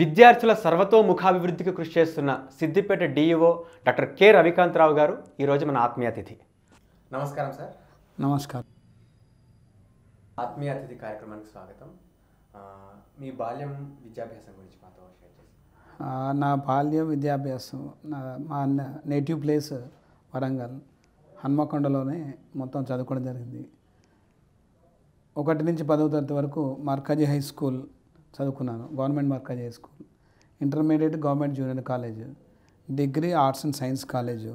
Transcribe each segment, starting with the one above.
విద్యార్థుల సర్వతోముఖాభివృద్ధికి కృషి చేస్తున్న Siddipet DEO e doctor K Ravikantharao గారు ఈరోజు మన ఆత్మీయ అతిథి నమస్కారం సార్ నమస్కారం ఆత్మీయ అతిథి కార్యక్రమానికి స్వాగతం మీ బాల్యం విద్యాభ్యాసం గురించి మాతో నా బాల్యం విద్యాభ్యాసం నా మా నేటివ్ ప్లేస్ వరంగల్ హన్మకొండలోనే మొత్తం చదువుకోవడం జరిగింది ఒకటి నుంచి పదవ తరగతి వరకు మార్కజీ హై స్కూల్ చదువుకున్నాను government Markaz school intermediate government junior college degree arts and science college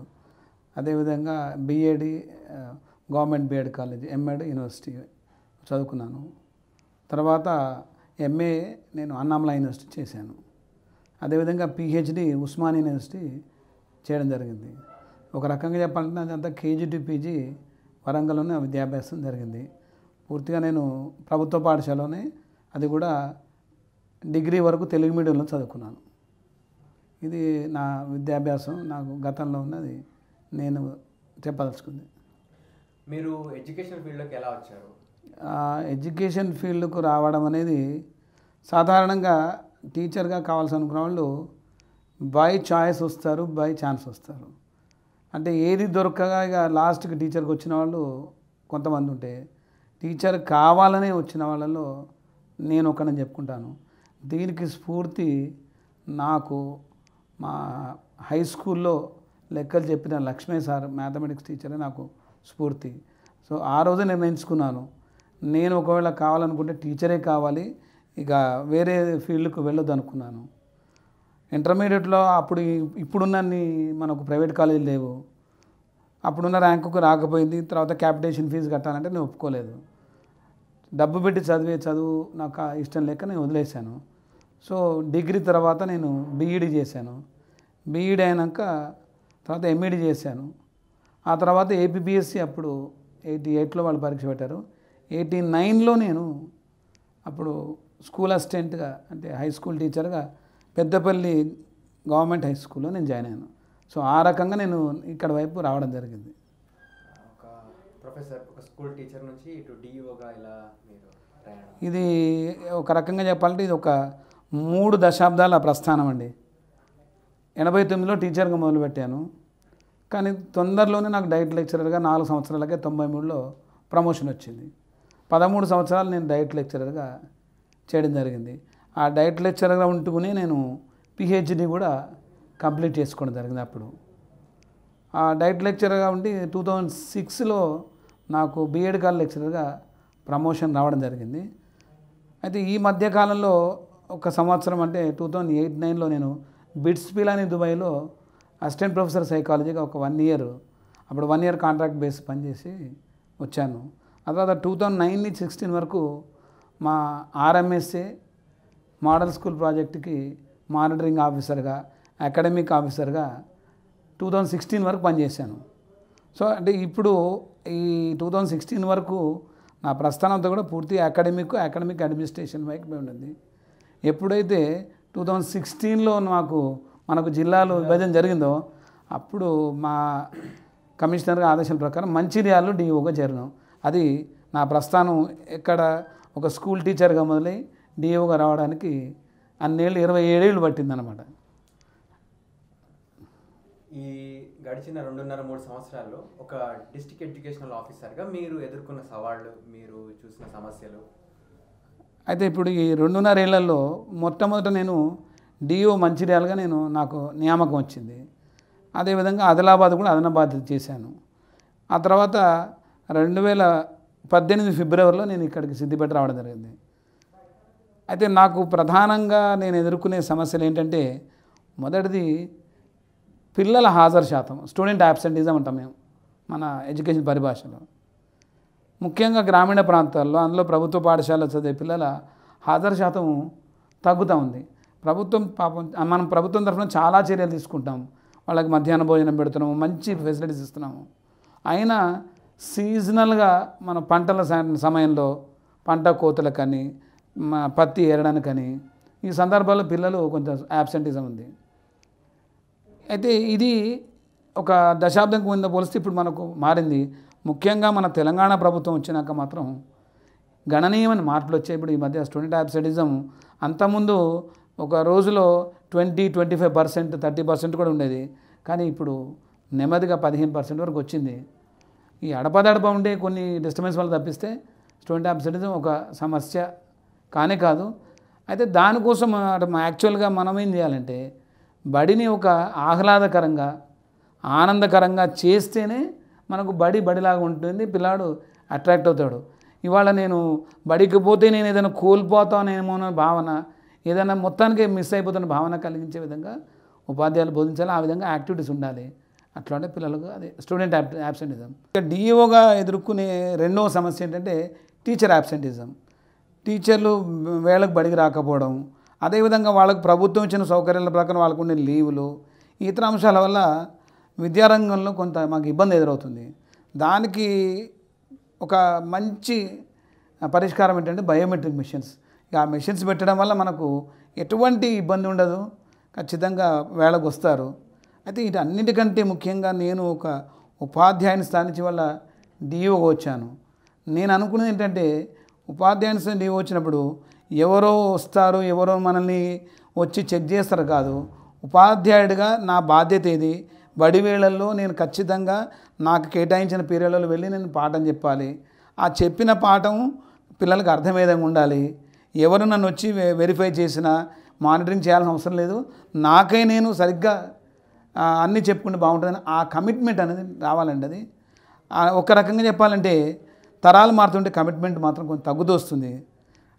అదేవిధంగా B Ed government B Ed college M Ed university చదువుకున్నాను తర్వాత ఎంఏ నేను అన్నామల యూనివర్సిటీ చేశాను అదేవిధంగా పిహెచ్డి ఉస్మాన్ యూనివర్సిటీ చేయడం జరిగింది ఒక రకంగా చెప్పాలంటే అదంతా కేజీ టు పీజీ వరంగల్లోనే విద్యాభ్యాసం జరిగింది పూర్తిగా నేను ప్రభుత్వ పాఠశాలలోనే అది కూడా డిగ్రీ వరకు తెలుగు మీడియంలో చదువుకున్నాను ఇది నా విద్యాభ్యాసం నాకు గతంలో ఉన్నది నేను చెప్పదలుచుకుంది మీరు ఎడ్యుకేషన్ ఫీల్డ్లోకి ఎలా వచ్చారు ఎడ్యుకేషన్ ఫీల్డ్కు రావడం అనేది సాధారణంగా టీచర్గా కావాల్సి అనుకున్న వాళ్ళు బై చాయిస్ వస్తారు బై ఛాన్స్ వస్తారు అంటే ఏది దొరకగా ఇక లాస్ట్కి టీచర్కి వచ్చిన వాళ్ళు కొంతమంది ఉంటే టీచర్ కావాలనే వచ్చిన వాళ్ళలో నేను ఒకనని చెప్పుకుంటాను దీనికి స్ఫూర్తి నాకు మా హై స్కూల్లో లెక్కలు చెప్పిన లక్ష్మీ సార్ మ్యాథమెటిక్స్ టీచరే నాకు స్ఫూర్తి సో ఆ రోజే నిర్ణయించుకున్నాను నేను ఒకవేళ కావాలనుకుంటే టీచరే కావాలి ఇక వేరే ఫీల్డ్కు వెళ్ళొద్దు అనుకున్నాను ఇంటర్మీడియట్లో అప్పుడు ఇప్పుడున్నీ మనకు ప్రైవేట్ కాలేజీలు లేవు అప్పుడున్న ర్యాంకుకు రాకపోయింది తర్వాత క్యాపిటేషన్ ఫీజు కట్టాలంటే నేను ఒప్పుకోలేదు డబ్బు పెట్టి చదివే చదువు నాకు ఇష్టం లేక నేను వదిలేశాను సో డిగ్రీ తర్వాత నేను బీఈడి చేశాను బీఈడి అయినాక తర్వాత ఎంఈడి చేశాను ఆ తర్వాత ఏపీబీఎస్సీ అప్పుడు ఎయిటీ ఎయిట్లో వాళ్ళు పరీక్ష పెట్టారు ఎయిటీ నైన్లో నేను అప్పుడు స్కూల్ అసిస్టెంట్గా అంటే హై స్కూల్ టీచర్గా పెద్దపల్లి గవర్నమెంట్ హై స్కూల్లో నేను జాయిన్ అయ్యాను సో ఆ రకంగా నేను ఇక్కడ వైపు రావడం జరిగింది స్కూల్ టీచర్ నుంచి ఇటు ఇలా ఇది ఒక రకంగా చెప్పాలంటే ఇది ఒక మూడు దశాబ్దాల ప్రస్థానం అండి ఎనభై తొమ్మిదిలో టీచర్గా మొదలుపెట్టాను కానీ తొందరలోనే నాకు డైట్ లెక్చరర్గా నాలుగు సంవత్సరాలకే తొంభై మూడులో ప్రమోషన్ వచ్చింది పదమూడు సంవత్సరాలు నేను డైట్ లెక్చరర్గా చేయడం జరిగింది ఆ డైట్ లెక్చరర్గా ఉంటూనే నేను పిహెచ్డి కూడా కంప్లీట్ చేసుకోవడం జరిగింది అప్పుడు ఆ డైట్ లెక్చరర్గా ఉండి టూ థౌజండ్ సిక్స్లో నాకు బీఎడ్ కాల్ లెక్చరర్గా ప్రమోషన్ రావడం జరిగింది అయితే ఈ మధ్యకాలంలో ఒక సంవత్సరం అంటే టూ థౌజండ్ ఎయిట్ నైన్లో నేను బిట్స్ పిలాని దుబాయ్లో అసిస్టెంట్ ప్రొఫెసర్ సైకాలజీగా ఒక వన్ ఇయర్ అప్పుడు వన్ ఇయర్ కాంట్రాక్ట్ బేస్ పనిచేసి వచ్చాను ఆ తర్వాత టూ థౌజండ్ నైన్ నుంచి సిక్స్టీన్ వరకు మా ఆర్ఎంఎస్ఏ మోడల్ స్కూల్ ప్రాజెక్ట్కి మానిటరింగ్ ఆఫీసర్గా అకాడమిక్ ఆఫీసర్గా టూ థౌజండ్ సిక్స్టీన్ వరకు పనిచేశాను సో అంటే ఇప్పుడు ఈ టూ థౌజండ్ సిక్స్టీన్ వరకు నా ప్రస్థానంతో కూడా పూర్తి అకాడమిక్ అకాడమిక్ అడ్మినిస్ట్రేషన్ వైపు ఉండింది ఎప్పుడైతే టూ థౌజండ్ సిక్స్టీన్లో మాకు మనకు జిల్లాలో విభజన జరిగిందో అప్పుడు మా కమిషనర్ ఆదేశాల ప్రకారం మంచిర్యాలలో డిఓగా చేరినాం అది నా ప్రస్థానం ఎక్కడ ఒక స్కూల్ టీచర్గా మొదలై డిఓగా రావడానికి అన్నేళ్ళు ఇరవై ఏడేళ్ళు పట్టిందనమాట ఈ గడిచిన రెండున్నర మూడు సంవత్సరాల్లో ఒక డిస్టిక్ ఎడ్యుకేషనల్ ఆఫీసర్గా మీరు ఎదుర్కొన్న సవాళ్ళు మీరు చూసిన సమస్యలు అయితే ఇప్పుడు ఈ రెండున్నర ఏళ్లలో మొట్టమొదట నేను డిఓ మంచిర్యాలుగా నేను నాకు నియామకం వచ్చింది అదేవిధంగా ఆదిలాబాద్ కూడా అదన బాధ్యత చేశాను ఆ తర్వాత రెండు వేల పద్దెనిమిది ఫిబ్రవరిలో నేను ఇక్కడికి సిద్దిపేట రావడం జరిగింది అయితే నాకు ప్రధానంగా నేను ఎదుర్కొనే సమస్యలు ఏంటంటే మొదటిది పిల్లల హాజరు శాతం స్టూడెంట్ యాబ్సెంటిజం అంటాం మేము మన ఎడ్యుకేషన్ పరిభాషలో ముఖ్యంగా గ్రామీణ ప్రాంతాల్లో అందులో ప్రభుత్వ పాఠశాల చదివే పిల్లల హాజరు శాతం తగ్గుతూ ఉంది ప్రభుత్వం పాపం మనం ప్రభుత్వం తరఫున చాలా చర్యలు తీసుకుంటాము వాళ్ళకి మధ్యాహ్న భోజనం పెడుతున్నాము మంచి ఫెసిలిటీస్ ఇస్తున్నాము అయినా సీజనల్గా మన పంటల సమయంలో పంట కోతలకని పత్తి ఏరడానికని ఈ సందర్భాల్లో పిల్లలు కొంచెం యాబ్సెంటిజం ఉంది అయితే ఇది ఒక దశాబ్దం కింద పోలిస్తే ఇప్పుడు మనకు మారింది ముఖ్యంగా మన తెలంగాణ ప్రభుత్వం వచ్చినాక మాత్రం గణనీయమైన మార్పులు వచ్చాయి ఇప్పుడు ఈ మధ్య స్టూడెంట్ యాబ్సెటిజం అంతకుముందు ఒక రోజులో twenty twenty five percent thirty percent కూడా ఉండేది కానీ ఇప్పుడు నెమ్మదిగా పదిహేను పర్సెంట్ వరకు వచ్చింది ఈ అడపదడప ఉండే కొన్ని డిస్టర్బెన్స్ వల్ల తప్పిస్తే స్టూడెంట్ అబ్సెటిజం ఒక సమస్య కానే కాదు అయితే దానికోసం యాక్చువల్గా మనం ఏం చేయాలంటే బడిని ఒక ఆహ్లాదకరంగా ఆనందకరంగా చేస్తేనే మనకు బడి బడిలాగా ఉంటుంది పిల్లాడు అట్రాక్ట్ అవుతాడు ఇవాళ నేను బడికి పోతే నేను ఏదైనా కోల్పోతానేమో అనే భావన ఏదైనా మొత్తానికి మిస్ అయిపోతున్న భావన కలిగించే విధంగా ఉపాధ్యాయులు బోధించాలి ఆ విధంగా యాక్టివిటీస్ ఉండాలి అట్లా అంటే పిల్లలకు అది స్టూడెంట్ యాబ్సెంటిజం ఇక డిఈఓగా e ఎదుర్కొనే రెండవ సమస్య ఏంటంటే టీచర్ యాబ్సెంటిజం టీచర్లు వేళకు బడికి రాకపోవడం అదేవిధంగా వాళ్ళకు ప్రభుత్వం ఇచ్చిన సౌకర్యాల ప్రకారం వాళ్ళకు ఉండే లీవులు ఇతర అంశాల వల్ల విద్యారంగంలో కొంత మాకు ఇబ్బంది ఎదురవుతుంది దానికి ఒక మంచి పరిష్కారం ఏంటంటే బయోమెట్రిక్ మిషన్స్ ఆ మిషన్స్ పెట్టడం వల్ల మనకు ఎటువంటి ఇబ్బంది ఉండదు ఖచ్చితంగా వేళకు వస్తారు అయితే ఇటు అన్నిటికంటే ముఖ్యంగా నేను ఒక ఉపాధ్యాయుని స్థానించి వల్ల డిఓ e వచ్చాను నేను అనుకున్నది ఏంటంటే ఉపాధ్యాయుని డిఓ e వచ్చినప్పుడు ఎవరో వస్తారు ఎవరో మనల్ని వచ్చి చెక్ చేస్తారు కాదు ఉపాధ్యాయుడిగా నా బాధ్యత ఏది వడివేళల్లో నేను ఖచ్చితంగా నాకు కేటాయించిన పీరియడ్లలో వెళ్ళి నేను పాఠం చెప్పాలి ఆ చెప్పిన పాఠం పిల్లలకు అర్థమయ్యేదంగా ఉండాలి ఎవరు నన్ను వచ్చి వెరిఫై చేసినా మానిటరింగ్ చేయాల్సిన అవసరం లేదు నాకై నేను సరిగ్గా అన్నీ చెప్పుకుంటే బాగుంటుందని ఆ కమిట్మెంట్ అనేది రావాలండి అది ఒక రకంగా చెప్పాలంటే తరాలు మారుతుంటే కమిట్మెంట్ మాత్రం కొంచెం తగ్గుతొస్తుంది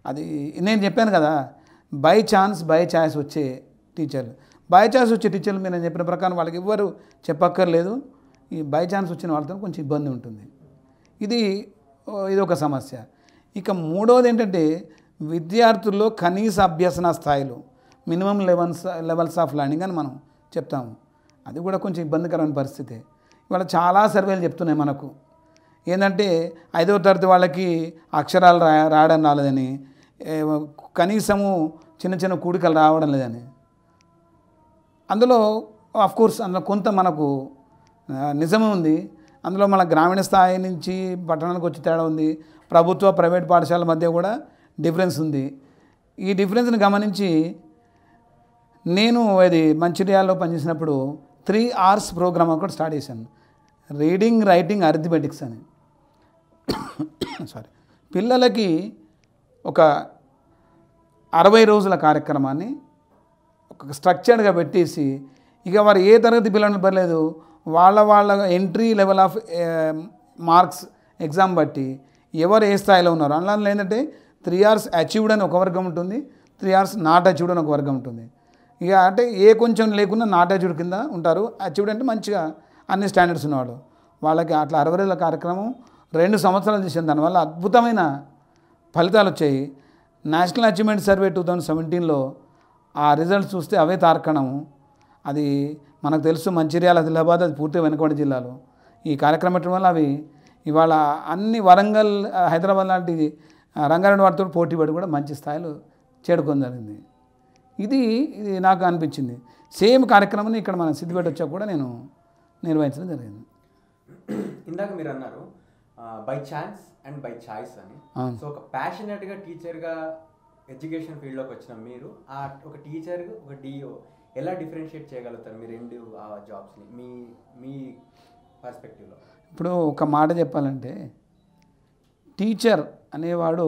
అది నేను చెప్పాను కదా బై ఛాన్స్ బై ఛాయిస్ వచ్చే టీచర్లు బై ఛాన్స్ వచ్చే టీచర్లు మీరు నేను చెప్పిన ప్రకారం వాళ్ళకి ఎవ్వరు చెప్పక్కర్లేదు ఈ బై ఛాన్స్ వచ్చిన వాళ్ళతో కొంచెం ఇబ్బంది ఉంటుంది ఇది ఇది ఒక సమస్య ఇక మూడవది ఏంటంటే విద్యార్థుల్లో కనీస అభ్యసన స్థాయిలు minimum levels levels of learning అని మనం చెప్తాము అది కూడా కొంచెం ఇబ్బందికరమైన పరిస్థితి ఇవాళ చాలా సర్వేలు చెప్తున్నాయి మనకు ఏంటంటే ఐదవ తరగతి వాళ్ళకి అక్షరాలు రా రావడం రాలేదని కనీసము చిన్న చిన్న కూడికలు రావడం లేదని అందులో కోర్స్ అందులో కొంత మనకు నిజమే ఉంది అందులో మన గ్రామీణ స్థాయి నుంచి పట్టణానికి వచ్చి తేడా ఉంది ప్రభుత్వ ప్రైవేట్ పాఠశాల మధ్య కూడా డిఫరెన్స్ ఉంది ఈ డిఫరెన్స్ని గమనించి నేను అది మంచిర్యాల్లో పనిచేసినప్పుడు త్రీ ఆర్స్ ప్రోగ్రామ్ ఒకటి స్టార్ట్ చేశాను రీడింగ్ రైటింగ్ అరిథమెటిక్స్ అని సారీ పిల్లలకి ఒక అరవై రోజుల కార్యక్రమాన్ని ఒక స్ట్రక్చర్డ్గా పెట్టేసి ఇక వారు ఏ తరగతి పిల్లలు పర్లేదు వాళ్ళ వాళ్ళ entry level of marks exam బట్టి ఎవరు ఏ స్థాయిలో ఉన్నారు అందులో ఏంటంటే త్రీ అవర్స్ అచీవ్డ్ అని ఒక వర్గం ఉంటుంది త్రీ అవర్స్ నాట్ అచీవ్డ్ అని ఒక వర్గం ఉంటుంది ఇక అంటే ఏ కొంచెం లేకుండా నాట్ అచీవ్డ్ కింద ఉంటారు అచీవ్డ్ అంటే మంచిగా అన్ని స్టాండర్డ్స్ ఉన్నవాడు వాళ్ళకి అట్లా అరవై కార్యక్రమం రెండు సంవత్సరాలు చేసిన దానివల్ల అద్భుతమైన ఫలితాలు వచ్చాయి national achievement survey two thousand సెవెంటీన్లో ఆ రిజల్ట్ చూస్తే అవే తార్కణం అది మనకు తెలుసు మంచిర్యాల ఆదిలాబాద్ అది పూర్తి వెనుకబడి జిల్లాలు ఈ కార్యక్రమం వల్ల అవి ఇవాళ అన్ని వరంగల్ హైదరాబాద్ లాంటి రంగారెడ్డి వారితో పోటీ పడి కూడా మంచి స్థాయిలో చేరుకొని జరిగింది ఇది ఇది నాకు అనిపించింది సేమ్ కార్యక్రమాన్ని ఇక్కడ మనం సిద్ధిపేట వచ్చాక కూడా నేను నిర్వహించడం జరిగింది ఇందాక మీరు అన్నారు by chance and by choice అని సో ఒక ప్యాషనెట్గా టీచర్గా ఎడ్యుకేషన్ ఫీల్డ్లోకి వచ్చిన మీరు ఆ ఒక టీచర్ ఒక డిఓ ఎలా డిఫరెన్షియేట్ చేయగలుగుతారు మీ రెండు ఆ జాబ్స్ని మీ మీ పర్స్పెక్టివ్లో ఇప్పుడు ఒక మాట చెప్పాలంటే టీచర్ అనేవాడు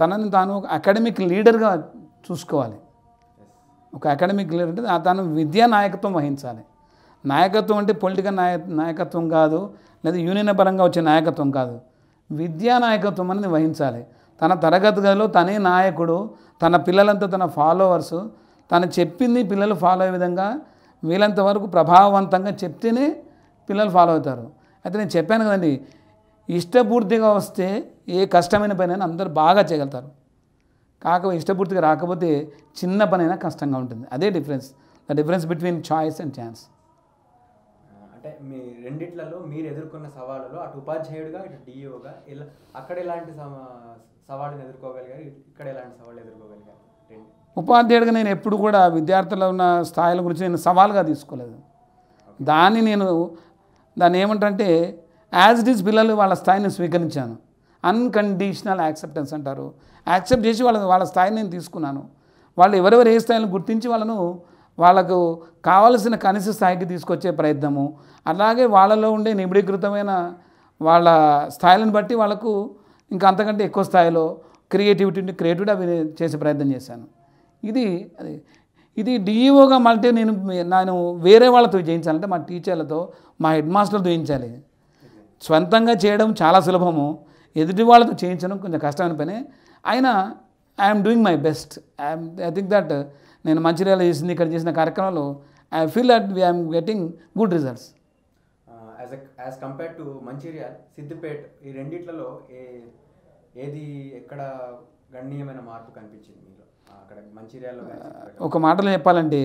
తనని తాను ఒక అకాడమిక్ లీడర్గా చూసుకోవాలి ఒక అకాడమిక్ లీడర్ అంటే తను విద్యా నాయకత్వం వహించాలి నాయకత్వం అంటే పొలిటికల్ నాయ నాయకత్వం కాదు లేదా యూనియన్ పరంగా వచ్చే నాయకత్వం కాదు విద్యా నాయకత్వం అనేది వహించాలి తన తరగతి గదిలో తనే నాయకుడు తన పిల్లలంతా తన ఫాలోవర్స్ తను చెప్పింది పిల్లలు ఫాలో అయ్యే విధంగా వీలంత వరకు ప్రభావవంతంగా చెప్తేనే పిల్లలు ఫాలో అవుతారు అయితే నేను చెప్పాను కదండి ఇష్టపూర్తిగా వస్తే ఏ కష్టమైన పనైనా అందరూ బాగా చేయగలుగుతారు కాకపోతే ఇష్టపూర్తిగా రాకపోతే చిన్న పనైనా కష్టంగా ఉంటుంది అదే difference the difference between choice and chance అంటే మీ రెండిట్లలో మీరు ఎదుర్కొన్న సవాళ్ళలో అటు ఉపాధ్యాయుడిగా ఇటు డిఇఓగా e ఇలా అక్కడ ఎలాంటి సవాళ్ళని ఎదుర్కోగలిగారు ఇక్కడ ఎలాంటి సవాళ్ళు ఎదుర్కోగలిగారు ఉపాధ్యాయుడిగా నేను ఎప్పుడు కూడా విద్యార్థుల ఉన్న స్థాయిల గురించి నేను సవాల్గా తీసుకోలేదు దాన్ని నేను దాన్ని ఏమంటారంటే యాజ్ ఇట్ ఈస్ పిల్లలు వాళ్ళ స్థాయిని స్వీకరించాను అన్కండిషనల్ యాక్సెప్టెన్స్ అంటారు యాక్సెప్ట్ చేసి వాళ్ళ వాళ్ళ స్థాయిని నేను తీసుకున్నాను వాళ్ళు ఎవరెవరు ఏ స్థాయిని గుర్తించి వాళ్ళను వాళ్ళకు కావలసిన కనీస స్థాయికి తీసుకొచ్చే ప్రయత్నము అలాగే వాళ్ళలో ఉండే నిబిడీకృతమైన వాళ్ళ స్థాయిలను బట్టి వాళ్ళకు ఇంకా అంతకంటే ఎక్కువ స్థాయిలో క్రియేటివిటీని క్రియేటివిటీ అవి చేసే ప్రయత్నం చేశాను ఇది అది ఇది డిఈఓగా e మళ్ళీ నేను నేను వేరే వాళ్ళతో చేయించాలంటే మా టీచర్లతో మా హెడ్ మాస్టర్తో చేయించాలి స్వంతంగా చేయడం చాలా సులభము ఎదుటి వాళ్ళతో చేయించడం కొంచెం కష్టమైన పని అయినా I'm doing my best I'm I think that నేను మంచిర్యాల చేసింది ఇక్కడ చేసిన కార్యక్రమాలు I feel that I'm getting good results as as compare to Mancherial Siddipet ఈ రెండిట్లలో ఏ ఏది ఎక్కడ గణనీయమైన మార్పు కనిపించింది మీరు అక్కడ మంచిర్యాల uh, ఒక మాటలో చెప్పాలంటే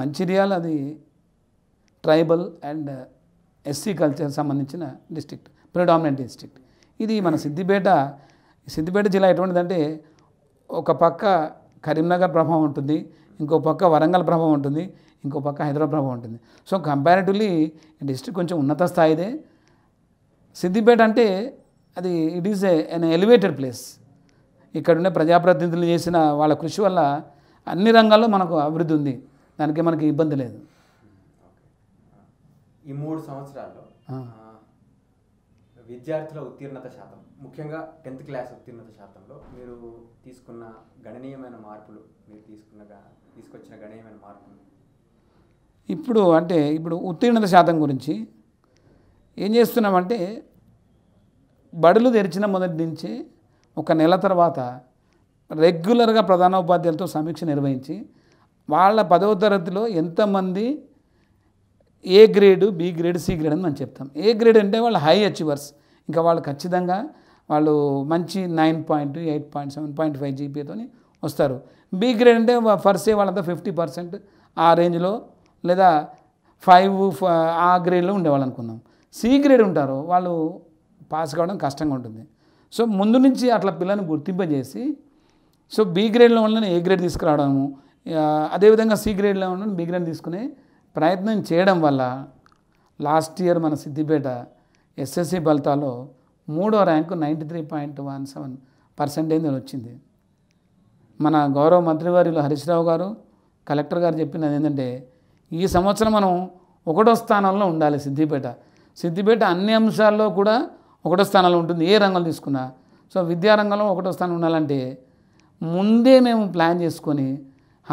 మంచిర్యాల్ అది ట్రైబల్ అండ్ ఎస్సీ కల్చర్ సంబంధించిన డిస్ట్రిక్ట్ ప్రిడామినెంట్ డిస్ట్రిక్ట్ ఇది మన సిద్దిపేట సిద్దిపేట జిల్లా ఎటువంటిదంటే ఒక పక్క కరీంనగర్ ప్రభావం ఉంటుంది ఇంకో పక్క వరంగల్ ప్రభావం ఉంటుంది ఇంకో పక్క హైదరాబాద్ ప్రభావం ఉంటుంది సో కంపారిటివ్లీ డిస్ట్రిక్ట్ కొంచెం ఉన్నత స్థాయిదే సిద్దిపేట అంటే అది it is an elevated place ఉండే ప్రజాప్రతినిధులు చేసిన వాళ్ళ కృషి వల్ల అన్ని రంగాల్లో మనకు అభివృద్ధి ఉంది దానికి మనకి ఇబ్బంది లేదు ఈ మూడు సంవత్సరాల్లో విద్యార్థుల ఉత్తీర్ణత శాతం ముఖ్యంగా టెన్త్ క్లాస్ ఉత్తీర్ణత శాతంలో మీరు తీసుకున్న గణనీయమైన మార్పులు మీరు తీసుకున్న తీసుకొచ్చిన గణనీయమైన మార్పులు ఇప్పుడు అంటే ఇప్పుడు ఉత్తీర్ణత శాతం గురించి ఏం చేస్తున్నామంటే బడులు తెరిచిన మొదటి నుంచి ఒక నెల తర్వాత రెగ్యులర్గా ఉపాధ్యాయులతో సమీక్ష నిర్వహించి వాళ్ళ పదవ తరగతిలో ఎంతమంది A grade B grade C grade అని మనం చెప్తాం ఏ గ్రేడ్ అంటే వాళ్ళు హై అచీవర్స్ ఇంకా వాళ్ళు ఖచ్చితంగా వాళ్ళు మంచి nine point eight point seven point five జీపీతో వస్తారు బి గ్రేడ్ అంటే ఫర్ సే వాళ్ళంతా ఫిఫ్టీ పర్సెంట్ ఆ రేంజ్లో లేదా ఫైవ్ ఆ గ్రేడ్లో ఉండేవాళ్ళు అనుకుందాం సి గ్రేడ్ ఉంటారు వాళ్ళు పాస్ కావడం కష్టంగా ఉంటుంది సో ముందు నుంచి అట్లా పిల్లల్ని గుర్తింపజేసి సో బి గ్రేడ్లో ఉండాలని ఏ గ్రేడ్ తీసుకురావడము అదేవిధంగా సి గ్రేడ్లో ఉండాలని బి గ్రేడ్ తీసుకునే ప్రయత్నం చేయడం వల్ల లాస్ట్ ఇయర్ మన సిద్దిపేట ఎస్ఎస్సి బల్తాలో మూడో rank ninety three point one seven percentage వచ్చింది మన గౌరవ మంత్రి వారిలో రావు గారు కలెక్టర్ గారు చెప్పినది ఏంటంటే ఈ సంవత్సరం మనం ఒకటో స్థానంలో ఉండాలి సిద్దిపేట సిద్దిపేట అన్ని అంశాల్లో కూడా ఒకటో స్థానంలో ఉంటుంది ఏ రంగం తీసుకున్నా సో విద్యారంగంలో ఒకటో స్థానం ఉండాలంటే ముందే మేము ప్లాన్ చేసుకొని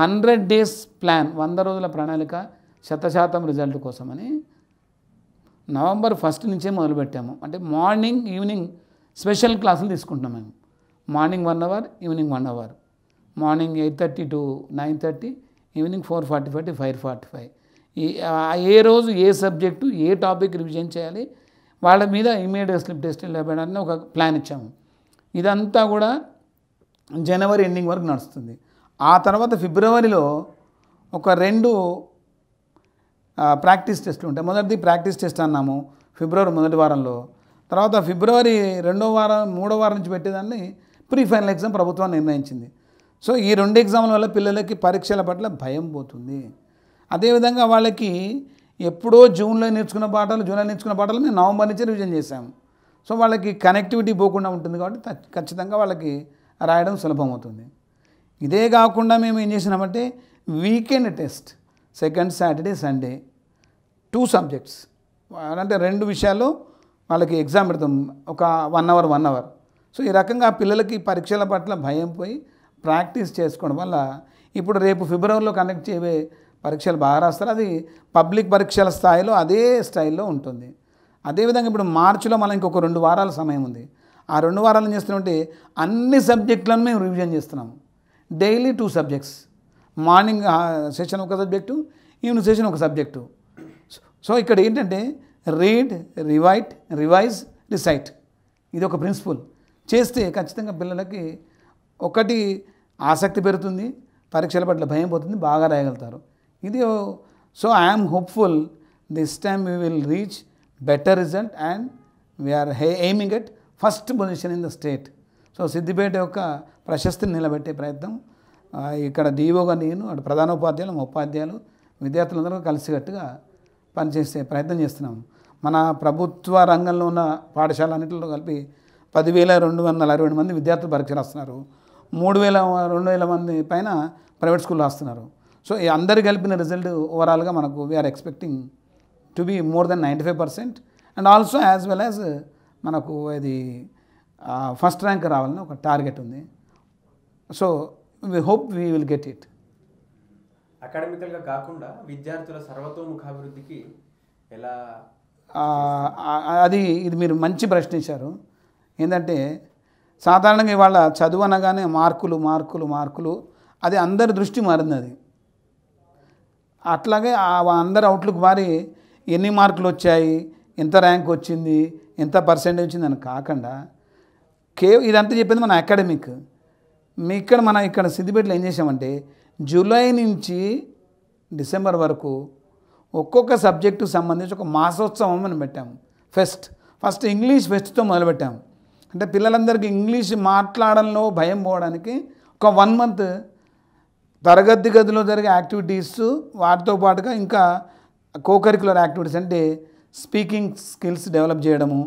హండ్రెడ్ డేస్ ప్లాన్ వంద రోజుల ప్రణాళిక శతశాతం రిజల్ట్ కోసమని నవంబర్ ఫస్ట్ నుంచే మొదలుపెట్టాము అంటే మార్నింగ్ ఈవినింగ్ స్పెషల్ క్లాసులు తీసుకుంటున్నాం మేము morning one hour evening one hour morning eight thirty to nine thirty evening four forty five to five forty five ఏ రోజు ఏ సబ్జెక్టు ఏ టాపిక్ రివిజన్ చేయాలి వాళ్ళ మీద ఇమీడియట్ స్లిప్ టెస్ట్ లేపడానికి ఒక ప్లాన్ ఇచ్చాము ఇదంతా కూడా జనవరి ఎండింగ్ వరకు నడుస్తుంది ఆ తర్వాత ఫిబ్రవరిలో ఒక రెండు ప్రాక్టీస్ టెస్ట్లు ఉంటాయి మొదటిది ప్రాక్టీస్ టెస్ట్ అన్నాము ఫిబ్రవరి మొదటి వారంలో తర్వాత ఫిబ్రవరి రెండో వారం మూడో వారం నుంచి పెట్టేదాన్ని ప్రీ ఫైనల్ ఎగ్జామ్ ప్రభుత్వం నిర్ణయించింది సో ఈ రెండు ఎగ్జామ్ల వల్ల పిల్లలకి పరీక్షల పట్ల భయం పోతుంది అదేవిధంగా వాళ్ళకి ఎప్పుడో జూన్లో నేర్చుకున్న పాఠాలు జూన్లో నేర్చుకున్న పాఠాలు మేము నవంబర్ నుంచి రివిజన్ చేశాము సో వాళ్ళకి కనెక్టివిటీ పోకుండా ఉంటుంది కాబట్టి ఖచ్చితంగా వాళ్ళకి రాయడం సులభం అవుతుంది ఇదే కాకుండా మేము ఏం చేసినామంటే weekend test second Saturday Sunday two subjects అంటే రెండు విషయాలు వాళ్ళకి ఎగ్జామ్ పెడతాం ఒక one hour one hour so ఈ రకంగా పిల్లలకి పరీక్షల పట్ల భయం పోయి ప్రాక్టీస్ చేసుకోవడం వల్ల ఇప్పుడు రేపు ఫిబ్రవరిలో కండక్ట్ చేయే పరీక్షలు బాగా రాస్తారు అది పబ్లిక్ పరీక్షల స్థాయిలో అదే స్టైల్లో ఉంటుంది అదేవిధంగా ఇప్పుడు మార్చిలో మనం ఇంకొక రెండు వారాల సమయం ఉంది ఆ రెండు వారాలు ఏం చేస్తున్నామంటే అన్ని సబ్జెక్టులను మేము రివిజన్ చేస్తున్నాము daily two subjects morning session ఒక సబ్జెక్టు ఈవినింగ్ సెషన్ ఒక సబ్జెక్టు సో ఇక్కడ ఏంటంటే రీడ్ రివైట్ రివైజ్ రిసైట్ ఇది ఒక ప్రిన్సిపల్ చేస్తే ఖచ్చితంగా పిల్లలకి ఒకటి ఆసక్తి పెరుగుతుంది పరీక్షల పట్ల భయం పోతుంది బాగా రాయగలుగుతారు ఇది so I'm hopeful this time we will reach better result and we are aiming at first position in the state so Siddipet యొక్క ప్రశస్తిని నిలబెట్టే ప్రయత్నం ఇక్కడ దీవోగా నేను అటు ప్రధాన ఉపాధ్యాయులు ఉపాధ్యాయులు విద్యార్థులందరూ కలిసికట్టుగా పనిచేసే ప్రయత్నం చేస్తున్నాం మన ప్రభుత్వ రంగంలో ఉన్న పాఠశాల అన్నింటిలో కలిపి పదివేల రెండు వందల అరవై మంది విద్యార్థులు పరీక్షలు రాస్తున్నారు మూడు వేల రెండు వేల మంది పైన ప్రైవేట్ స్కూల్లో రాస్తున్నారు సో అందరు కలిపిన రిజల్ట్ ఓవరాల్గా మనకు we are expecting to be more than ninety five percent and also as well as మనకు ఇది ఫస్ట్ ర్యాంక్ రావాలని ఒక టార్గెట్ ఉంది so we hope we will get it అకాడమికల్గా కాకుండా విద్యార్థుల సర్వతోముఖాభివృద్ధికి ఎలా అది ఇది మీరు మంచి ప్రశ్నించారు ఏంటంటే సాధారణంగా ఇవాళ చదువు అనగానే మార్కులు మార్కులు మార్కులు అది అందరి దృష్టి మారింది అది అట్లాగే అందరి అవుట్లుక్ మారి ఎన్ని మార్కులు వచ్చాయి ఎంత ర్యాంక్ వచ్చింది ఎంత పర్సెంటేజ్ వచ్చింది అని కాకుండా కే ఇదంతా చెప్పింది మన అకాడమిక్ మీ ఇక్కడ మనం ఇక్కడ సిద్దిపేటలో ఏం చేసామంటే జూలై నుంచి డిసెంబర్ వరకు ఒక్కొక్క సబ్జెక్టు సంబంధించి ఒక మాసోత్సవం మనం పెట్టాము ఫెస్ట్ ఫస్ట్ ఇంగ్లీష్ ఫెస్ట్తో మొదలుపెట్టాము అంటే పిల్లలందరికీ ఇంగ్లీష్ మాట్లాడంలో భయం పోవడానికి ఒక వన్ మంత్ తరగతి గదిలో జరిగే యాక్టివిటీస్ వాటితో పాటుగా ఇంకా కోకరికులర్ యాక్టివిటీస్ అంటే స్పీకింగ్ స్కిల్స్ డెవలప్ చేయడము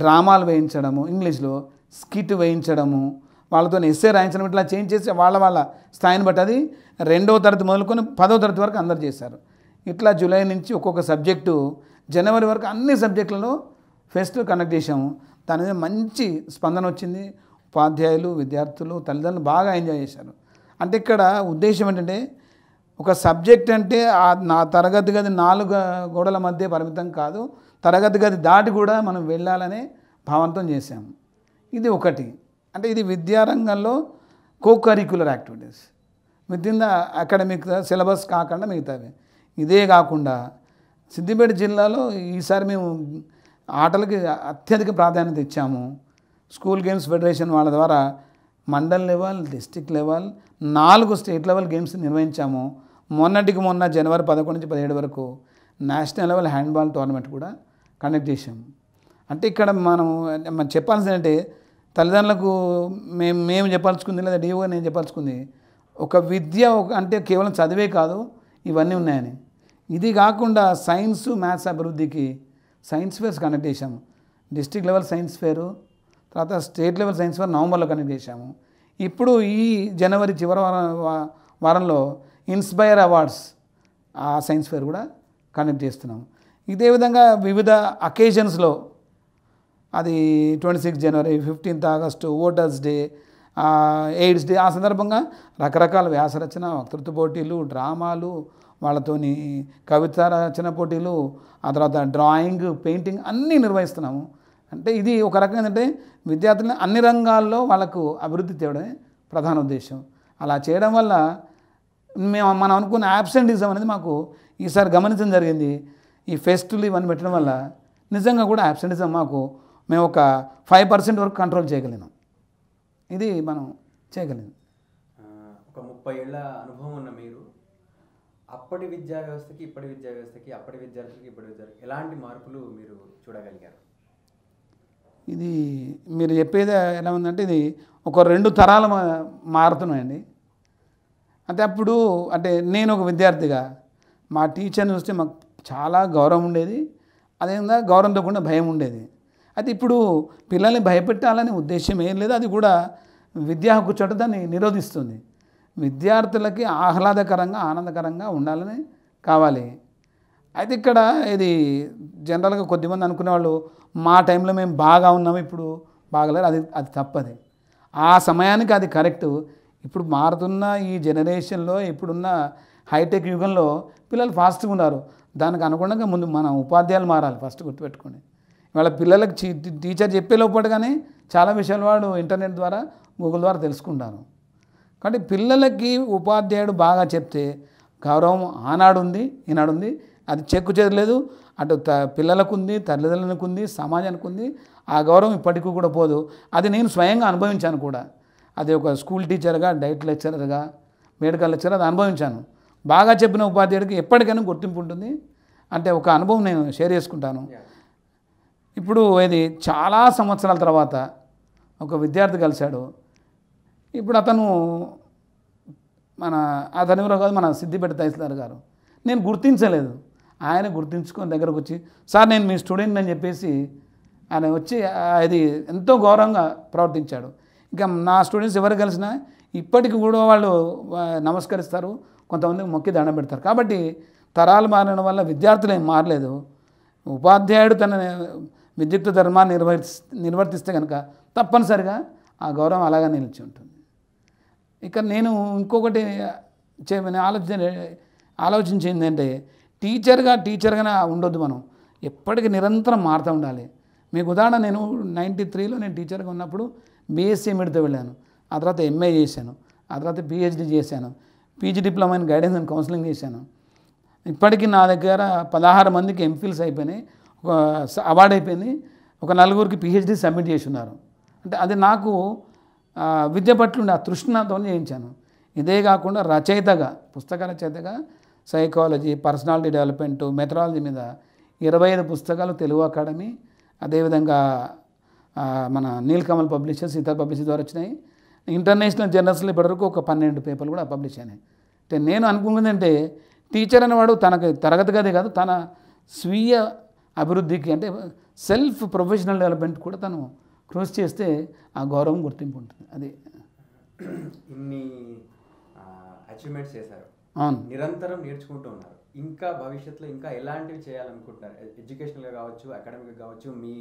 డ్రామాలు వేయించడము ఇంగ్లీష్లో స్కిట్ వేయించడము వాళ్ళతో ఎస్ఏ రాయించడం ఇట్లా చేంజ్ చేసి వాళ్ళ వాళ్ళ స్థాయిని బట్టి అది రెండవ తరగతి మొదలుకొని పదో తరగతి వరకు అందరు చేశారు ఇట్లా జూలై నుంచి ఒక్కొక్క సబ్జెక్టు జనవరి వరకు అన్ని సబ్జెక్టులలో ఫెస్ట్ కండక్ట్ చేసాము దాని మీద మంచి స్పందన వచ్చింది ఉపాధ్యాయులు విద్యార్థులు తల్లిదండ్రులు బాగా ఎంజాయ్ చేశారు అంటే ఇక్కడ ఉద్దేశం ఏంటంటే ఒక సబ్జెక్ట్ అంటే ఆ నా తరగతి గది నాలుగు గోడల మధ్య పరిమితం కాదు తరగతి గది దాటి కూడా మనం వెళ్ళాలనే భావంతో చేశాము ఇది ఒకటి అంటే ఇది విద్యారంగంలో cocurricular activities within the academic syllabus కాకుండా మిగతావి ఇదే కాకుండా సిద్దిపేట జిల్లాలో ఈసారి మేము ఆటలకి అత్యధిక ప్రాధాన్యత ఇచ్చాము స్కూల్ గేమ్స్ ఫెడరేషన్ వాళ్ళ ద్వారా మండల్ లెవెల్ డిస్టిక్ లెవెల్ నాలుగు స్టేట్ లెవెల్ గేమ్స్ నిర్వహించాము మొన్నటికి మొన్న జనవరి పదకొండు నుంచి పదిహేడు వరకు నేషనల్ లెవెల్ హ్యాండ్బాల్ టోర్నమెంట్ కూడా కండక్ట్ చేసాము అంటే ఇక్కడ మనం మనం చెప్పాల్సిందంటే తల్లిదండ్రులకు మేము మేము చెప్పాల్సుకుంది లేదా డిఓగా నేను చెప్పాల్సుకుంది ఒక విద్య అంటే కేవలం చదివే కాదు ఇవన్నీ ఉన్నాయని ఇది కాకుండా సైన్స్ మ్యాథ్స్ అభివృద్ధికి సైన్స్ ఫేర్స్ కండక్ట్ చేశాము డిస్టిక్ లెవెల్ సైన్స్ ఫేరు తర్వాత స్టేట్ లెవెల్ సైన్స్ ఫేర్ నవంబర్లో కండక్ట్ చేశాము ఇప్పుడు ఈ జనవరి చివరి వారం వారంలో ఇన్స్పైర్ అవార్డ్స్ ఆ సైన్స్ ఫేర్ కూడా కండక్ట్ చేస్తున్నాము ఇదే విధంగా వివిధ అకేషన్స్లో అది twenty six January fifteenth August voters day AIDS day ఆ సందర్భంగా రకరకాల వ్యాసరచన వక్తృత్వ పోటీలు డ్రామాలు వాళ్ళతోని కవిత రచన పోటీలు ఆ తర్వాత డ్రాయింగ్ పెయింటింగ్ అన్నీ నిర్వహిస్తున్నాము అంటే ఇది ఒక రకంగా ఏంటంటే విద్యార్థులను అన్ని రంగాల్లో వాళ్ళకు అభివృద్ధి తేవడమే ప్రధాన ఉద్దేశం అలా చేయడం వల్ల మేము మనం అనుకున్న యాబ్సెంటిజం అనేది మాకు ఈసారి గమనించడం జరిగింది ఈ ఫెస్టులు ఇవన్నీ పెట్టడం వల్ల నిజంగా కూడా యాబ్సెంటిజం మాకు మేము ఒక ఫైవ్ పర్సెంట్ వరకు కంట్రోల్ చేయగలిగినాం ఇది మనం చేయగలిగింది ఒక ముప్పై ఏళ్ళ అనుభవం ఉన్న మీరు అప్పటి విద్యా వ్యవస్థకి ఇప్పటి విద్యా వ్యవస్థకి అప్పటి విద్యార్థులకి ఇప్పటి విద్యార్థులకి ఎలాంటి మార్పులు మీరు చూడగలిగారు ఇది మీరు చెప్పేది ఎలా ఉందంటే ఇది ఒక రెండు తరాలు మారుతున్నాయండి అంటే అప్పుడు అంటే నేను ఒక విద్యార్థిగా మా టీచర్ని చూస్తే మాకు చాలా గౌరవం ఉండేది అదేవిధంగా గౌరవంతో కూడా భయం ఉండేది అది ఇప్పుడు పిల్లల్ని భయపెట్టాలనే ఉద్దేశం ఏం లేదు అది కూడా విద్యా హక్కు చోట దాన్ని నిరోధిస్తుంది విద్యార్థులకి ఆహ్లాదకరంగా ఆనందకరంగా ఉండాలని కావాలి అయితే ఇక్కడ ఇది జనరల్గా కొద్దిమంది అనుకునేవాళ్ళు మా టైంలో మేము బాగా ఉన్నాము ఇప్పుడు బాగలేదు అది అది తప్పది ఆ సమయానికి అది కరెక్ట్ ఇప్పుడు మారుతున్న ఈ జనరేషన్లో ఇప్పుడున్న హైటెక్ యుగంలో పిల్లలు ఫాస్ట్గా ఉన్నారు దానికి అనుగుణంగా ముందు మన ఉపాధ్యాయులు మారాలి ఫస్ట్ గుర్తుపెట్టుకోండి వాళ్ళ పిల్లలకు టీచర్ చెప్పే కానీ చాలా విషయాలు వాడు ఇంటర్నెట్ ద్వారా గూగుల్ ద్వారా తెలుసుకుంటాను కాబట్టి పిల్లలకి ఉపాధ్యాయుడు బాగా చెప్తే గౌరవం ఆనాడు ఉంది ఈనాడు ఉంది అది చెక్కు చేరలేదు అటు త పిల్లలకు ఉంది తల్లిదండ్రులకు ఉంది సమాజానికి ఉంది ఆ గౌరవం ఇప్పటికీ కూడా పోదు అది నేను స్వయంగా అనుభవించాను కూడా అది ఒక స్కూల్ టీచర్గా డైట్ లెక్చరర్గా మెడికల్ లెక్చరర్ అది అనుభవించాను బాగా చెప్పిన ఉపాధ్యాయుడికి ఎప్పటికైనా గుర్తింపు ఉంటుంది అంటే ఒక అనుభవం నేను షేర్ చేసుకుంటాను ఇప్పుడు ఇది చాలా సంవత్సరాల తర్వాత ఒక విద్యార్థి కలిశాడు ఇప్పుడు అతను మన అతను కాదు మన సిద్ధిపేట తహసీల్దార్ గారు నేను గుర్తించలేదు ఆయన గుర్తించుకొని దగ్గరకు వచ్చి సార్ నేను మీ స్టూడెంట్ అని చెప్పేసి ఆయన వచ్చి అది ఎంతో గౌరవంగా ప్రవర్తించాడు ఇంకా నా స్టూడెంట్స్ ఎవరు కలిసినా ఇప్పటికి కూడా వాళ్ళు నమస్కరిస్తారు కొంతమంది మొక్కి దండం పెడతారు కాబట్టి తరాలు మారడం వల్ల విద్యార్థులు ఏం మారలేదు ఉపాధ్యాయుడు తన విద్యుక్త ధర్మాన్ని నిర్వర్తి నిర్వర్తిస్తే కనుక తప్పనిసరిగా ఆ గౌరవం అలాగే నిలిచి ఉంటుంది ఇక నేను ఇంకొకటి చేయమని ఆలోచన ఆలోచించింది ఏంటంటే టీచర్గా టీచర్గానే ఉండొద్దు మనం ఎప్పటికీ నిరంతరం మారుతూ ఉండాలి మీకు ఉదాహరణ నేను నైంటీ త్రీలో నేను టీచర్గా ఉన్నప్పుడు బీఎస్సీ మెడితో వెళ్ళాను ఆ తర్వాత ఎంఏ చేశాను ఆ తర్వాత పిహెచ్డి చేశాను PG diploma in guidance and counselling చేశాను ఇప్పటికీ నా దగ్గర పదహారు మందికి ఎంఫిల్స్ అయిపోయినాయి అవార్డ్ అయిపోయింది ఒక నలుగురికి పిహెచ్డి సబ్మిట్ చేసి ఉన్నారు అంటే అది నాకు విద్య ఉండే ఆ తృష్ణతో చేయించాను ఇదే కాకుండా రచయితగా పుస్తక రచయితగా సైకాలజీ పర్సనాలిటీ డెవలప్మెంట్ మెథడాలజీ మీద ఇరవై ఐదు పుస్తకాలు తెలుగు అకాడమీ అదేవిధంగా మన నీల్కమల్ పబ్లిషర్స్ ఇతర పబ్లిషర్ ద్వారా వచ్చినాయి ఇంటర్నేషనల్ జర్నల్స్లో ఇప్పటివరకు ఒక పన్నెండు పేపర్లు కూడా పబ్లిష్ అయినాయి అంటే నేను అనుకున్నది అంటే టీచర్ అనేవాడు తనకు తరగతి గదే కాదు తన స్వీయ అభివృద్ధికి అంటే సెల్ఫ్ ప్రొఫెషనల్ డెవలప్మెంట్ కూడా తను కృషి చేస్తే ఆ గౌరవం గుర్తింపు ఉంటుంది అది ఇన్ని అచీవ్మెంట్స్ చేశారు అవును నిరంతరం నేర్చుకుంటూ ఉన్నారు ఇంకా భవిష్యత్తులో ఇంకా ఎలాంటివి చేయాలనుకుంటున్నారు ఎడ్యుకేషనల్గా కావచ్చు అకాడమిక్గా కావచ్చు మీ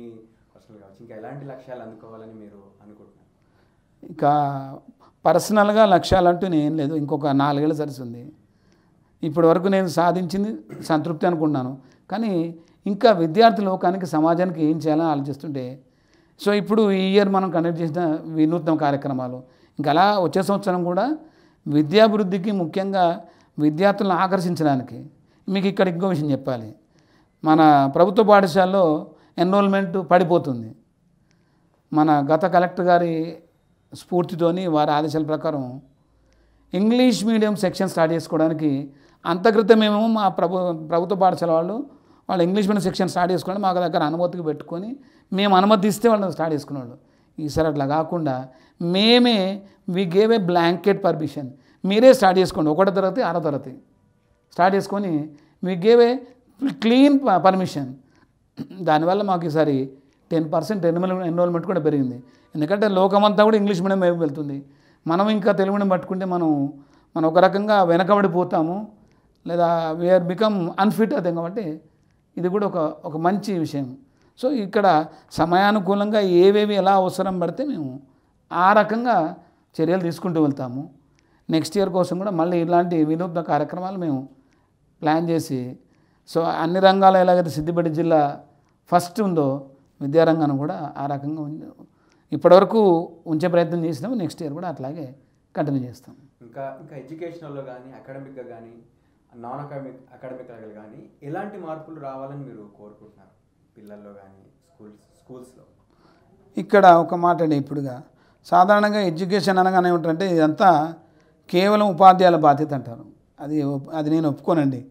పర్సనల్ కావచ్చు ఇంకా ఎలాంటి లక్ష్యాలు అందుకోవాలని మీరు అనుకుంటున్నారు ఇంకా పర్సనల్గా లక్ష్యాలు అంటూ నేను లేదు ఇంకొక నాలుగేళ్ళ సరిసి ఉంది ఇప్పటి వరకు నేను సాధించింది సంతృప్తి అనుకుంటున్నాను కానీ ఇంకా విద్యార్థి లోకానికి సమాజానికి ఏం చేయాలని ఆలోచిస్తుంటే సో ఇప్పుడు ఈ ఇయర్ మనం కండక్ట్ చేసిన వినూత్న కార్యక్రమాలు ఇంకా అలా వచ్చే సంవత్సరం కూడా విద్యాభివృద్ధికి ముఖ్యంగా విద్యార్థులను ఆకర్షించడానికి మీకు ఇక్కడ ఇంకో విషయం చెప్పాలి మన ప్రభుత్వ పాఠశాలలో ఎన్రోల్మెంట్ పడిపోతుంది మన గత కలెక్టర్ గారి స్ఫూర్తితోని వారి ఆదేశాల ప్రకారం ఇంగ్లీష్ మీడియం సెక్షన్ స్టార్ట్ చేసుకోవడానికి అంతక్రితమేమో మా ప్రభు ప్రభుత్వ పాఠశాల వాళ్ళు వాళ్ళు ఇంగ్లీష్ మీడియం సెక్షన్ స్టార్ట్ చేసుకోండి మాకు దగ్గర అనుమతికి పెట్టుకొని మేము అనుమతిస్తే వాళ్ళని స్టార్ట్ చేసుకునేవాళ్ళు ఈసారి అట్లా కాకుండా మేమే we gave a blanket permission మీరే స్టార్ట్ చేసుకోండి ఒకటో తరగతి ఆరో తరగతి స్టార్ట్ చేసుకొని we gave a clean permission దానివల్ల మాకు ఈసారి టెన్ పర్సెంట్ ఎన్రోల్మెంట్ కూడా పెరిగింది ఎందుకంటే లోకమంతా కూడా ఇంగ్లీష్ మీడియం వైపు వెళ్తుంది మనం ఇంకా తెలుగు మీడియం పట్టుకుంటే మనం మనం ఒక రకంగా వెనకబడిపోతాము లేదా వీఆర్ బికమ్ అన్ఫిట్ అదే కాబట్టి ఇది కూడా ఒక ఒక మంచి విషయం సో ఇక్కడ సమయానుకూలంగా ఏవేవి ఎలా అవసరం పడితే మేము ఆ రకంగా చర్యలు తీసుకుంటూ వెళ్తాము నెక్స్ట్ ఇయర్ కోసం కూడా మళ్ళీ ఇలాంటి వినూత్న కార్యక్రమాలు మేము ప్లాన్ చేసి సో అన్ని రంగాలు ఎలాగైతే సిద్దిపేట జిల్లా ఫస్ట్ ఉందో విద్యారంగాన్ని కూడా ఆ రకంగా ఇప్పటివరకు ఉంచే ప్రయత్నం చేసినాము నెక్స్ట్ ఇయర్ కూడా అట్లాగే కంటిన్యూ చేస్తాం ఇంకా ఇంకా ఎడ్యుకేషనల్లో కానీ అకాడమిక్గా కానీ నాన్ అకాడమిక్ అకాడమిక్లు కానీ ఎలాంటి మార్పులు రావాలని మీరు కోరుకుంటున్నారు పిల్లల్లో కానీ స్కూల్స్ స్కూల్స్లో ఇక్కడ ఒక మాట అండి ఇప్పుడుగా సాధారణంగా ఎడ్యుకేషన్ అనగానే ఏమిటంటే ఇదంతా కేవలం ఉపాధ్యాయుల బాధ్యత అంటారు అది అది నేను ఒప్పుకోనండి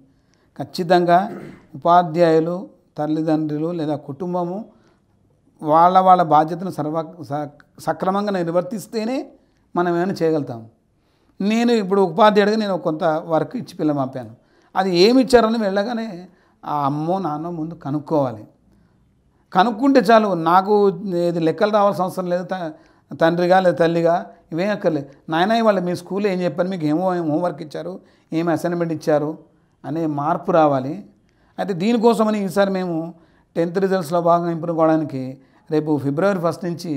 ఖచ్చితంగా ఉపాధ్యాయులు తల్లిదండ్రులు లేదా కుటుంబము వాళ్ళ వాళ్ళ బాధ్యతను సర్వ సక్రమంగా నిర్వర్తిస్తేనే మనం ఏమైనా చేయగలుగుతాము నేను ఇప్పుడు ఉపాధ్యాయుడిగా నేను కొంత వర్క్ ఇచ్చి పిల్ల మాపాను అది ఏమి ఇచ్చారని వెళ్ళగానే ఆ అమ్మో నాన్నో ముందు కనుక్కోవాలి కనుక్కుంటే చాలు నాకు ఏది లెక్కలు రావాల్సిన అవసరం లేదు తండ్రిగా లేదు తల్లిగా ఇవేం అక్కర్లేదు నాయన వాళ్ళు మీ స్కూల్లో ఏం చెప్పారు మీకు ఏమో హోంవర్క్ ఇచ్చారు ఏమి అసైన్మెంట్ ఇచ్చారు అనే మార్పు రావాలి అయితే దీనికోసమని ఈసారి మేము టెన్త్ రిజల్ట్స్లో భాగంగా ఇంప్రూవ్ రేపు ఫిబ్రవరి ఫస్ట్ నుంచి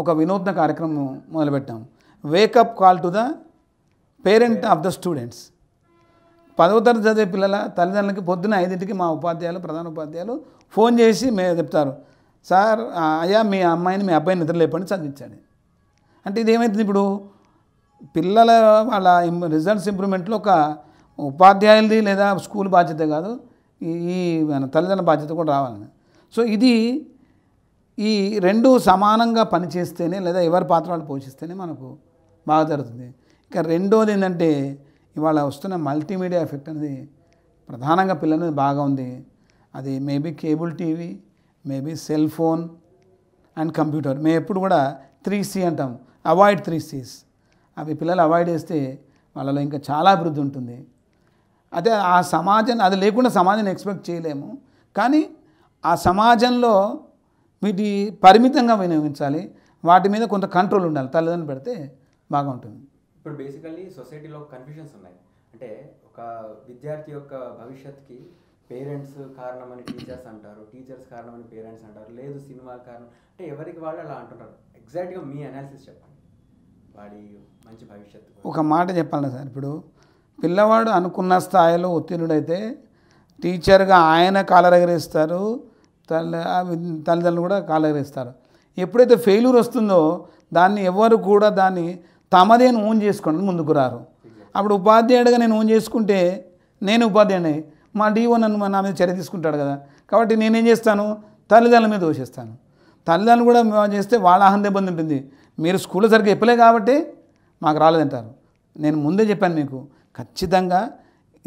ఒక వినూత్న కార్యక్రమం మొదలుపెట్టాము wake up call to the parent of the students పదవ తరగతి చదివే పిల్లల తల్లిదండ్రులకి పొద్దున ఐదింటికి మా ఉపాధ్యాయులు ప్రధాన ఉపాధ్యాయులు ఫోన్ చేసి మేము చెప్తారు సార్ అయ్యా మీ అమ్మాయిని మీ అబ్బాయిని నిద్రలేపండి చదివించండి అంటే ఇది ఏమవుతుంది ఇప్పుడు పిల్లల వాళ్ళ రిజల్ట్స్ ఇంప్రూవ్మెంట్లో ఒక ఉపాధ్యాయులది లేదా స్కూల్ బాధ్యత కాదు ఈ తల్లిదండ్రుల బాధ్యత కూడా రావాలని సో ఇది ఈ రెండు సమానంగా పనిచేస్తేనే లేదా ఎవరి పాత్ర వాళ్ళు పోషిస్తేనే మనకు బాగా జరుగుతుంది ఇక రెండోది ఏంటంటే ఇవాళ వస్తున్న మల్టీమీడియా ఎఫెక్ట్ అనేది ప్రధానంగా పిల్లలు బాగా ఉంది అది maybe cable TV maybe cell phone and computer మేము ఎప్పుడు కూడా త్రీ సి అంటాం అవాయిడ్ త్రీ సీస్ అవి పిల్లలు అవాయిడ్ చేస్తే వాళ్ళలో ఇంకా చాలా అభివృద్ధి ఉంటుంది అదే ఆ సమాజం అది లేకుండా సమాజాన్ని ఎక్స్పెక్ట్ చేయలేము కానీ ఆ సమాజంలో వీటి పరిమితంగా వినియోగించాలి వాటి మీద కొంత కంట్రోల్ ఉండాలి తల్లిదండ్రులు పెడితే బాగుంటుంది ఇప్పుడు బేసికల్లీ సొసైటీలో కన్ఫ్యూషన్స్ ఉన్నాయి అంటే ఒక విద్యార్థి యొక్క భవిష్యత్కి పేరెంట్స్ కారణమని టీచర్స్ అంటారు టీచర్స్ కారణమని పేరెంట్స్ అంటారు లేదు సినిమా కారణం అంటే ఎవరికి వాళ్ళు అలా అంటుంటారు ఎగ్జాక్ట్గా మీ అనాలిసిస్ చెప్పండి వాడి మంచి భవిష్యత్తు ఒక మాట చెప్పాలి సార్ ఇప్పుడు పిల్లవాడు అనుకున్న స్థాయిలో ఉత్తీర్ణుడైతే టీచర్గా ఆయన కాలరగరేస్తారు తల్లి తల్లిదండ్రులు కూడా కాలరగరేస్తారు ఎప్పుడైతే ఫెయిల్యూర్ వస్తుందో దాన్ని ఎవరు కూడా దాన్ని తమదే ఓన్ చేసుకోండి ముందుకు రారు అప్పుడు ఉపాధ్యాయుడిగా నేను ఓన్ చేసుకుంటే నేను ఉపాధ్యాయుని మా డీఓ నన్ను నా మీద చర్య తీసుకుంటాడు కదా కాబట్టి నేనేం చేస్తాను తల్లిదండ్రుల మీద దోషిస్తాను తల్లిదండ్రులు కూడా చేస్తే వాళ్ళ ఆహంద ఇబ్బంది ఉంటుంది మీరు స్కూల్లో సరిగ్గా చెప్పలే కాబట్టి మాకు రాలేదంటారు నేను ముందే చెప్పాను మీకు ఖచ్చితంగా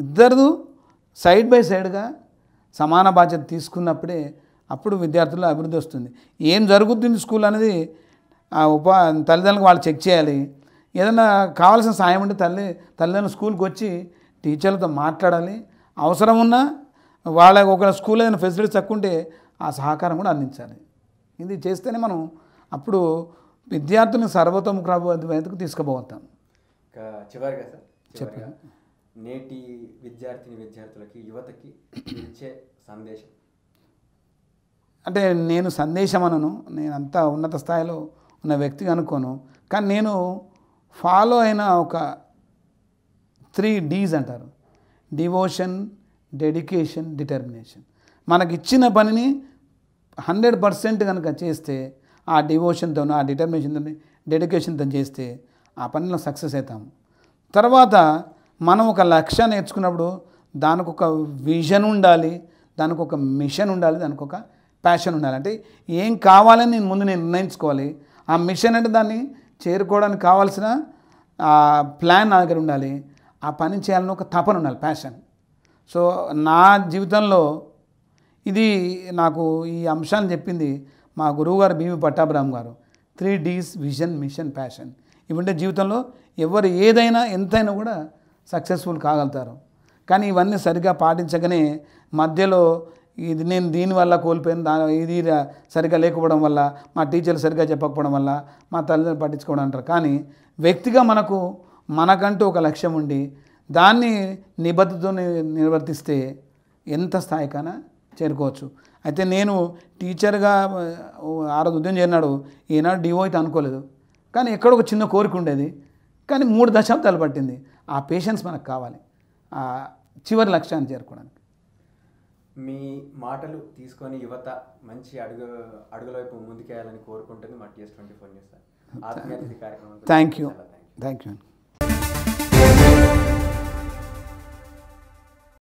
ఇద్దరు సైడ్ బై సైడ్గా సమాన బాధ్యత తీసుకున్నప్పుడే అప్పుడు విద్యార్థుల్లో అభివృద్ధి వస్తుంది ఏం జరుగుతుంది స్కూల్ అనేది ఆ ఉపా తల్లిదండ్రులకు వాళ్ళు చెక్ చేయాలి ఏదైనా కావాల్సిన సాయం ఉంటే తల్లి తల్లిదండ్రులు స్కూల్కి వచ్చి టీచర్లతో మాట్లాడాలి అవసరం ఉన్నా వాళ్ళ ఒక స్కూల్ ఏదైనా ఫెసిలిటీస్ తక్కువ ఉంటే ఆ సహకారం కూడా అందించాలి ఇది చేస్తేనే మనం అప్పుడు విద్యార్థులను సర్వతోముఖ తీసుకుపోతాం చివరిగా సార్ చెప్పి నేటి విద్యార్థిని విద్యార్థులకి యువతకి ఇచ్చే సందేశం అంటే నేను సందేశం అనను నేను అంత ఉన్నత స్థాయిలో ఉన్న వ్యక్తిగా అనుకోను కానీ నేను ఫాలో అయిన ఒక త్రీ డీస్ అంటారు డివోషన్ డెడికేషన్ డిటర్మినేషన్ మనకి ఇచ్చిన పనిని హండ్రెడ్ పర్సెంట్ కనుక చేస్తే ఆ డివోషన్తో ఆ డిటర్మినేషన్తో డెడికేషన్తో చేస్తే ఆ పనిలో సక్సెస్ అవుతాము తర్వాత మనం ఒక లక్ష్యం నేర్చుకున్నప్పుడు దానికి ఒక విజన్ ఉండాలి దానికి ఒక మిషన్ ఉండాలి దానికి ఒక ప్యాషన్ ఉండాలి అంటే ఏం కావాలని నేను ముందు నేను నిర్ణయించుకోవాలి ఆ మిషన్ అంటే దాన్ని చేరుకోవడానికి కావాల్సిన ప్లాన్ నా దగ్గర ఉండాలి ఆ పని చేయాలని ఒక తపన ఉండాలి ప్యాషన్ సో నా జీవితంలో ఇది నాకు ఈ అంశాన్ని చెప్పింది మా గురువుగారు భీమి పట్టాభిరామ్ గారు three Ds vision mission passion ఇవంటే జీవితంలో ఎవరు ఏదైనా ఎంతైనా కూడా సక్సెస్ఫుల్ కాగలుగుతారు కానీ ఇవన్నీ సరిగ్గా పాటించగానే మధ్యలో ఇది నేను దీనివల్ల కోల్పోయిన దా ఇది సరిగ్గా లేకపోవడం వల్ల మా టీచర్లు సరిగ్గా చెప్పకపోవడం వల్ల మా తల్లిదండ్రులు పట్టించుకోవడం అంటారు కానీ వ్యక్తిగా మనకు మనకంటూ ఒక లక్ష్యం ఉండి దాన్ని నిబద్ధతో నిర్వర్తిస్తే ఎంత స్థాయికైనా చేరుకోవచ్చు అయితే నేను టీచర్గా ఆ రోజు ఉద్యోగం చేరినాడు ఈనాడు డివో అయితే అనుకోలేదు కానీ ఎక్కడ ఒక చిన్న కోరిక ఉండేది కానీ మూడు దశాబ్దాలు పట్టింది ఆ పేషెన్స్ మనకు కావాలి చివరి లక్ష్యాన్ని చేరుకోవడానికి మీ మాటలు తీసుకొని యువత మంచి అడుగు అడుగుల వైపు ముందుకేయాలని కోరుకుంటుంది మా టీఎస్ ట్వంటీ ఫోర్ న్యూస్ కార్యక్రమం థ్యాంక్ యూ థ్యాంక్ యూ